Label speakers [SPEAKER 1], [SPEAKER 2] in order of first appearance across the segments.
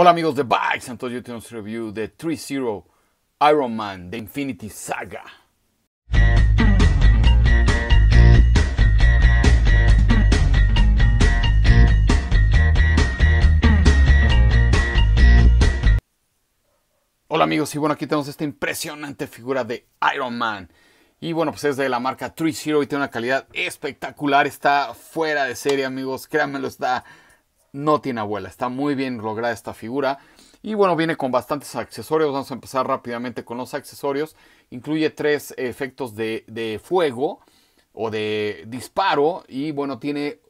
[SPEAKER 1] Hola amigos de Bikes, entonces yo tengo un review de 3-0 Iron Man de Infinity Saga. Hola amigos y bueno aquí tenemos esta impresionante figura de Iron Man. Y bueno, pues es de la marca 3-0 y tiene una calidad espectacular. Está fuera de serie, amigos. Créanmelo, está no tiene abuela. Está muy bien lograda esta figura. Y bueno, viene con bastantes accesorios. Vamos a empezar rápidamente con los accesorios. Incluye tres efectos de, fuego o de disparo. Y bueno, tiene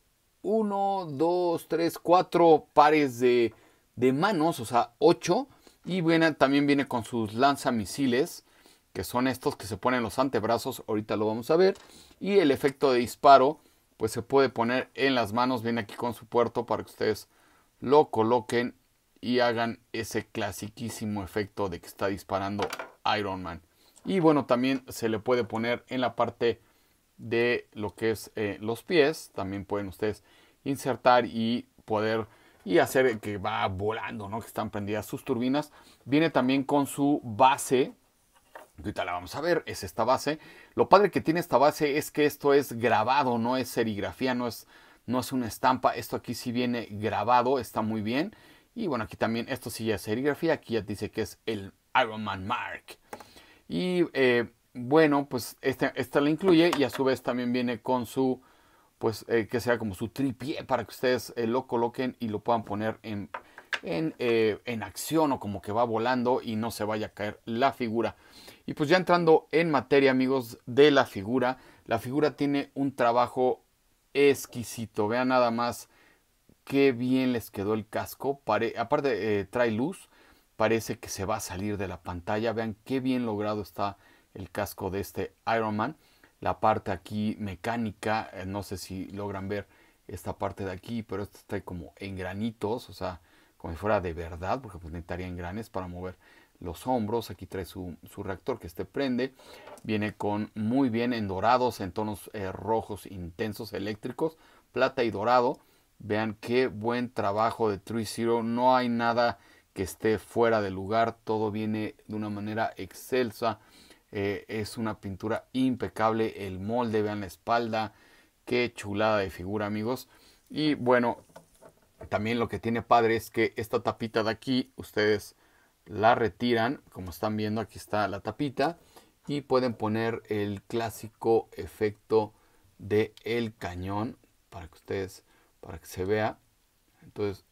[SPEAKER 1] uno, dos, tres, cuatro pares de, manos, o sea, ocho. Y bueno, también viene con sus lanzamisiles, que son estos que se ponen en los antebrazos. Ahorita lo vamos a ver. Y el efecto de disparo pues se puede poner en las manos. Viene aquí con su puerto para que ustedes lo coloquen y hagan ese clasiquísimo efecto de que está disparando Iron Man. Y bueno, también se le puede poner en la parte de lo que es eh, los pies. También pueden ustedes insertar y poder y hacer que va volando, ¿no? Que están prendidas sus turbinas. Viene también con su base Ahorita la vamos a ver, es esta base. Lo padre que tiene esta base es que esto es grabado, no es serigrafía, no es, no es una estampa. Esto aquí sí viene grabado, está muy bien. Y bueno, aquí también esto sí ya es serigrafía, aquí ya dice que es el Iron Man Mark. Y eh, bueno, pues este, esta la incluye y a su vez también viene con su, pues eh, que sea como su tripié para que ustedes eh, lo coloquen y lo puedan poner en, eh, en, acción o como que va volando y no se vaya a caer la figura. Y pues ya entrando en materia, amigos, de la figura, la figura tiene un trabajo exquisito. Vean nada más qué bien les quedó el casco. aparte, eh, trae luz. Parece que se va a salir de la pantalla. Vean qué bien logrado está el casco de este Iron Man. La parte aquí mecánica, eh, no sé si logran ver esta parte de aquí, pero esto está como en granitos, o sea, como si fuera de verdad, porque pues necesitaría para mover los hombros. Aquí trae su, reactor que este prende. Viene con muy bien en dorados, en tonos eh, rojos intensos eléctricos, plata y dorado. Vean qué buen trabajo de True Zero. No hay nada que esté fuera de lugar. Todo viene de una manera excelsa. Eh, es una pintura impecable. El molde, vean la espalda. Qué chulada de figura, amigos. Y bueno, también lo que tiene padre es que esta tapita de aquí, ustedes la retiran, como están viendo aquí está la tapita y pueden poner el clásico efecto de el cañón para que ustedes para que se vea. Entonces,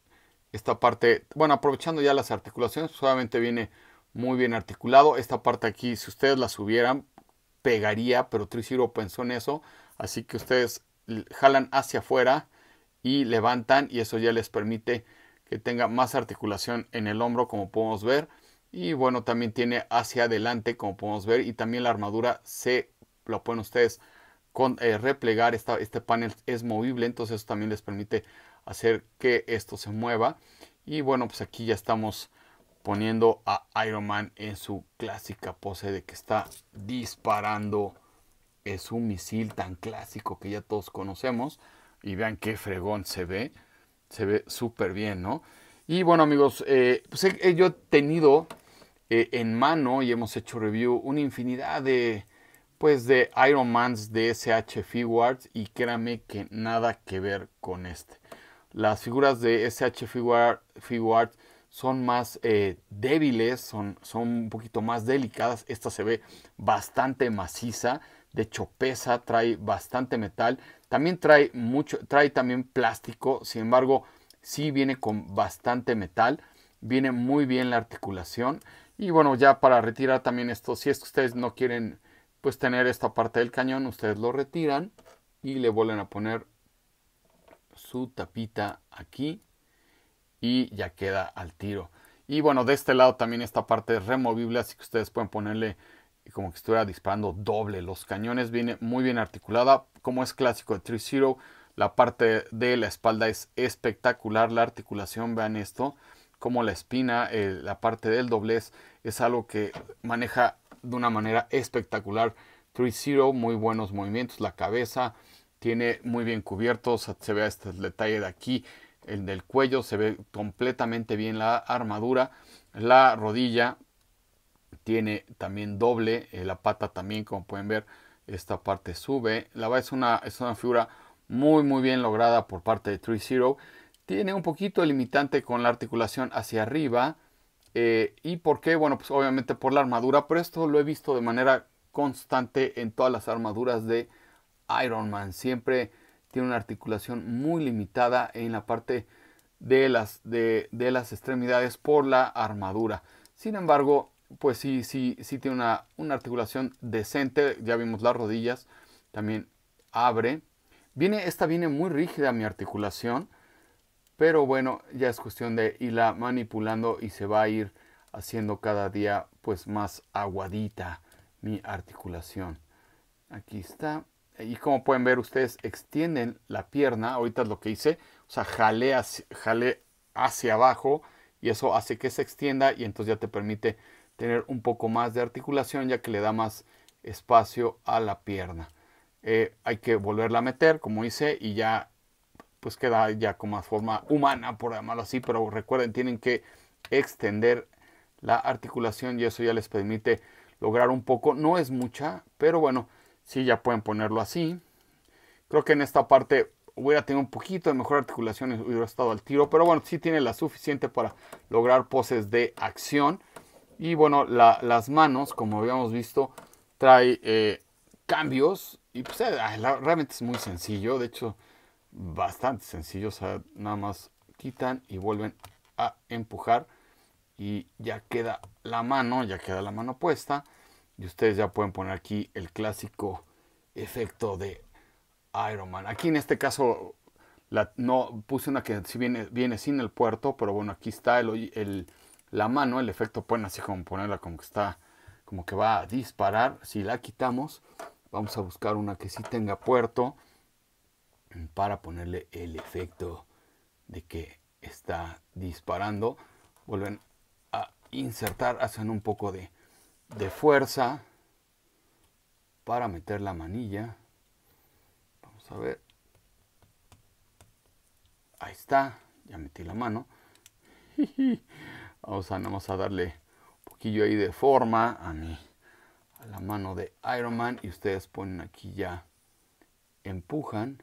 [SPEAKER 1] esta parte, bueno, aprovechando ya las articulaciones, solamente viene muy bien articulado. Esta parte aquí, si ustedes la subieran, pegaría, pero Triciro pensó en eso, así que ustedes jalan hacia afuera y levantan y eso ya les permite que tenga más articulación en el hombro como podemos ver y bueno también tiene hacia adelante como podemos ver y también la armadura se lo pueden ustedes con eh, replegar Esta, este panel es movible entonces eso también les permite hacer que esto se mueva y bueno pues aquí ya estamos poniendo a Iron Man en su clásica pose de que está disparando es un misil tan clásico que ya todos conocemos y vean qué fregón se ve. Se ve súper bien, ¿no? Y bueno, amigos, eh, pues eh, eh, yo he tenido en mano y hemos hecho review una infinidad de, pues, de Iron Man's SH Figuarts y créanme que nada que ver con este. Las figuras de SH Figuarts son más débiles, son, son un poquito más delicadas. Esta se ve bastante maciza de chopeza, trae bastante metal, también trae mucho, trae también plástico, sin embargo, sí viene con bastante metal, viene muy bien la articulación y bueno, ya para retirar también esto, si es que ustedes no quieren pues tener esta parte del cañón, ustedes lo retiran y le vuelven a poner su tapita aquí y ya queda al tiro. Y bueno, de este lado también esta parte es removible, así que ustedes pueden ponerle como que estuviera disparando doble. Los cañones viene muy bien articulada, como es clásico de 3-0. La parte de la espalda es espectacular, la articulación, vean esto, como la espina, eh, la parte del doblez es algo que maneja de una manera espectacular. 3-0, muy buenos movimientos, la cabeza tiene muy bien cubiertos. se ve este detalle de aquí, el del cuello, se ve completamente bien la armadura, la rodilla, tiene también doble, eh, la pata también, como pueden ver, esta parte sube. La va es una, es una figura muy, muy bien lograda por parte de 3 zero Tiene un poquito limitante con la articulación hacia arriba. Eh, ¿Y por qué? Bueno, pues obviamente por la armadura, pero esto lo he visto de manera constante en todas las armaduras de Iron Man. Siempre tiene una articulación muy limitada en la parte de las, de, de las extremidades por la armadura. Sin embargo, pues sí, sí, sí tiene una, articulación decente. Ya vimos las rodillas, también abre. Viene, esta viene muy rígida mi articulación, pero bueno, ya es cuestión de irla manipulando y se va a ir haciendo cada día pues más aguadita mi articulación. Aquí está. Y como pueden ver ustedes, extienden la pierna, ahorita es lo que hice, o sea, jale jalé hacia abajo y eso hace que se extienda y entonces ya te permite tener un poco más de articulación ya que le da más espacio a la pierna. Eh, hay que volverla a meter, como hice, y ya pues queda ya con más forma humana, por llamarlo así, pero recuerden, tienen que extender la articulación y eso ya les permite lograr un poco, no es mucha, pero bueno, sí ya pueden ponerlo así. Creo que en esta parte hubiera tenido un poquito de mejor articulación y hubiera estado al tiro, pero bueno, sí tiene la suficiente para lograr poses de acción. Y bueno, las manos, como habíamos visto, trae eh, cambios. Y pues, eh, ah, realmente es muy sencillo. De hecho, bastante sencillo. O sea, nada más quitan y vuelven a empujar. Y ya queda la mano, ya queda la mano puesta. Y ustedes ya pueden poner aquí el clásico efecto de Iron Man. Aquí en este caso la, no puse una que si viene, viene sin el puerto, pero bueno, aquí está el, el la mano, el efecto pueden así como ponerla como que está, como que va a disparar. Si la quitamos, vamos a buscar una que sí tenga puerto para ponerle el efecto de que está disparando. Vuelven a insertar, hacen un poco de, de fuerza para meter la manilla. Vamos a ver. Ahí está, ya metí la mano. Vamos a, darle un poquillo ahí de forma a mi, a la mano de Iron Man. Y ustedes ponen aquí ya, empujan.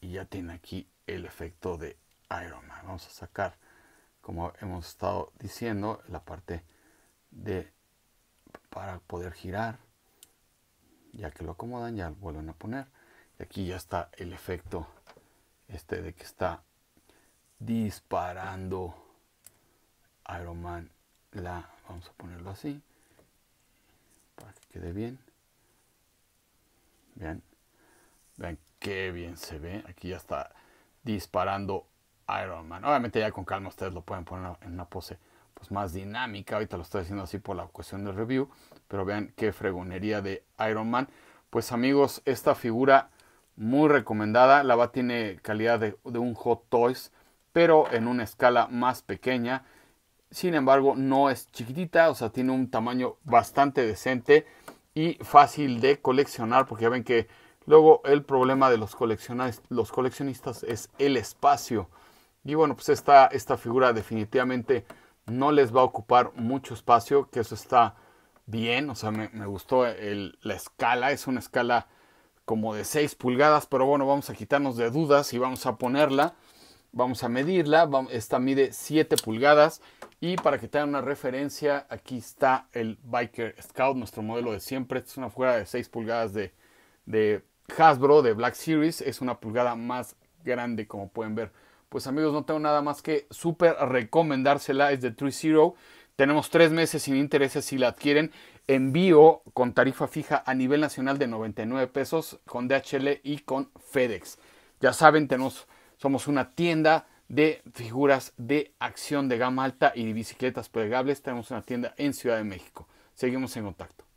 [SPEAKER 1] Y ya tiene aquí el efecto de Iron Man. Vamos a sacar, como hemos estado diciendo, la parte de para poder girar. Ya que lo acomodan, ya lo vuelven a poner. Y aquí ya está el efecto este de que está disparando Iron Man la vamos a ponerlo así para que quede bien vean vean qué bien se ve aquí ya está disparando Iron Man obviamente ya con calma ustedes lo pueden poner en una pose pues más dinámica ahorita lo estoy haciendo así por la cuestión del review pero vean qué fregonería de Iron Man pues amigos esta figura muy recomendada la va tiene calidad de, de un Hot Toys pero en una escala más pequeña. Sin embargo, no es chiquitita, o sea, tiene un tamaño bastante decente y fácil de coleccionar, porque ya ven que luego el problema de los, coleccionistas, es el espacio. Y bueno, pues esta, esta figura definitivamente no les va a ocupar mucho espacio, que eso está bien, o sea, me, gustó la escala, es una escala como de 6 pulgadas, pero bueno, vamos a quitarnos de dudas y vamos a ponerla. Vamos a medirla. Esta mide 7 pulgadas. Y para que tengan una referencia, aquí está el Biker Scout, nuestro modelo de siempre. Esta es una fuera de 6 pulgadas de, Hasbro, de Black Series. Es una pulgada más grande, como pueden ver. Pues amigos, no tengo nada más que súper recomendársela. Es de 3 zero Tenemos 3 meses sin intereses si la adquieren. Envío con tarifa fija a nivel nacional de 99 pesos con DHL y con FedEx. Ya saben, tenemos somos una tienda de figuras de acción de gama alta y de bicicletas plegables. Tenemos una tienda en Ciudad de México. Seguimos en contacto.